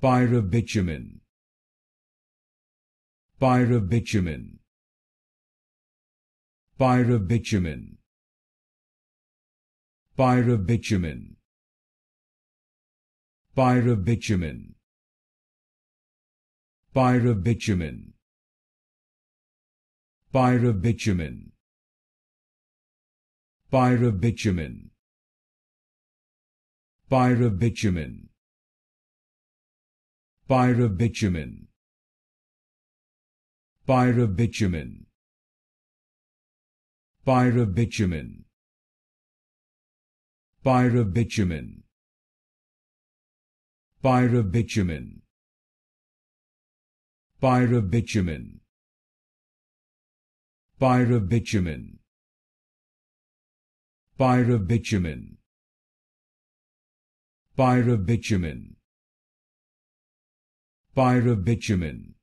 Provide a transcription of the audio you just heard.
Pyrobitumen. Pyrobitumen. Pyrobitumen. Pyrobitumen. Pyrobitumen. Pyrobitumen. Pyrobitumen. Pyrobitumen. Pyrobitumen pyrobitumen pyrobitumen pyrobitumen pyrobitumen pyrobitumen pyrobitumen pyrobitumen pyrobitumen pyrobitumen bitumen.